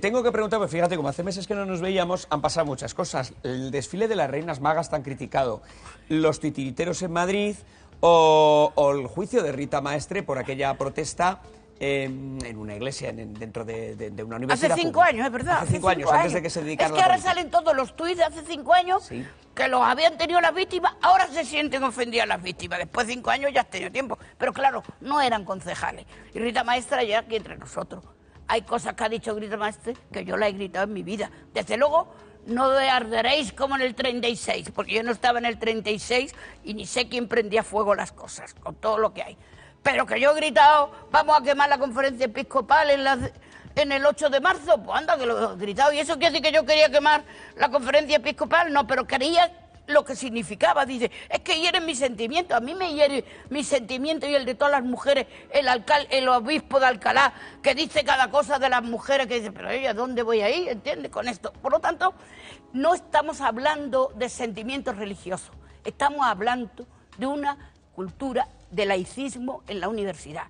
Tengo que preguntar, pues fíjate, como hace meses que no nos veíamos, han pasado muchas cosas. El desfile de las reinas magas tan criticado, los titiriteros en Madrid o, el juicio de Rita Maestre por aquella protesta em, en una iglesia, dentro de, una universidad. Hace cinco años, es verdad. Hace, cinco, años, antes de que se dedicara Es que ahora salen todos los tuits de hace cinco años que los habían tenido las víctimas, ahora se sienten ofendidas las víctimas. Después de cinco años ya has tenido tiempo. Pero claro, no eran concejales. Y Rita Maestra ya aquí entre nosotros hay cosas que ha dicho Grito Master que yo la he gritado en mi vida. Desde luego, no arderéis como en el 36, porque yo no estaba en el 36 y ni sé quién prendía fuego las cosas, con todo lo que hay. Pero que yo he gritado, vamos a quemar la conferencia episcopal en, en el 8 de marzo, pues anda, que lo he gritado. ¿Y eso quiere decir que yo quería quemar la conferencia episcopal? No, pero quería lo que significaba. Dice, es que hieren mi sentimiento, a mí me hiere mi sentimiento y el de todas las mujeres, el alcalde, el obispo de Alcalá, que dice cada cosa de las mujeres, que dice, pero ella, ¿dónde voy ahí? entiende, Con esto. Por lo tanto, no estamos hablando de sentimientos religiosos, estamos hablando de una cultura de laicismo en la universidad.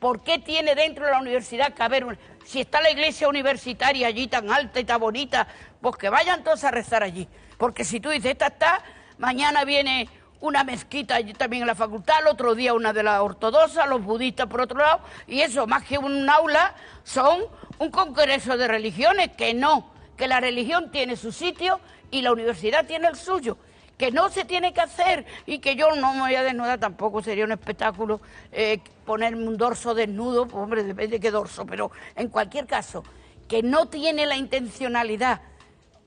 ¿Por qué tiene dentro de la universidad que haber Si está la iglesia universitaria allí tan alta y tan bonita, pues que vayan todos a rezar allí. Porque si tú dices, esta está, mañana viene una mezquita allí también en la facultad, el otro día una de la ortodoxa, los budistas por otro lado, y eso, más que un aula, son un congreso de religiones que no, que la religión tiene su sitio y la universidad tiene el suyo que no se tiene que hacer y que yo no me voy a desnudar, tampoco sería un espectáculo eh, ponerme un dorso desnudo, pues, hombre, depende de qué dorso, pero en cualquier caso, que no tiene la intencionalidad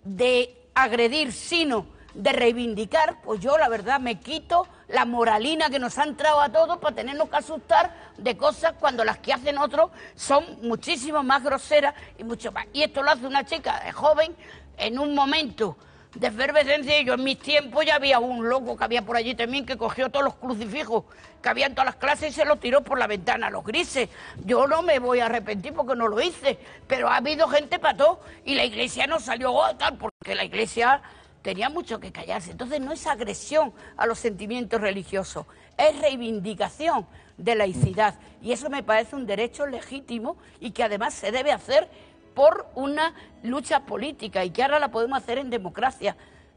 de agredir, sino de reivindicar, pues yo la verdad me quito la moralina que nos ha entrado a todos para tenernos que asustar de cosas cuando las que hacen otros son muchísimo más groseras y mucho más. Y esto lo hace una chica eh, joven en un momento de efervescencia y yo en mis tiempos ya había un loco que había por allí también que cogió todos los crucifijos que había en todas las clases y se los tiró por la ventana a los grises. Yo no me voy a arrepentir porque no lo hice, pero ha habido gente para todo y la iglesia no salió tal porque la iglesia tenía mucho que callarse. Entonces no es agresión a los sentimientos religiosos, es reivindicación de laicidad y eso me parece un derecho legítimo y que además se debe hacer por una lucha política y que ahora la podemos hacer en democracia,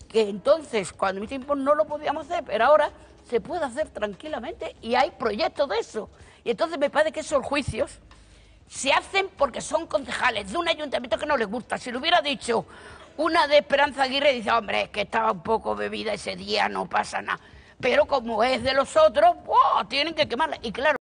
que entonces cuando en mi tiempo no lo podíamos hacer, pero ahora se puede hacer tranquilamente y hay proyectos de eso. Y entonces me parece que esos juicios se hacen porque son concejales de un ayuntamiento que no les gusta. Si lo hubiera dicho una de Esperanza Aguirre, dice, hombre, es que estaba un poco bebida ese día, no pasa nada. Pero como es de los otros, tienen que quemarla. Y claro,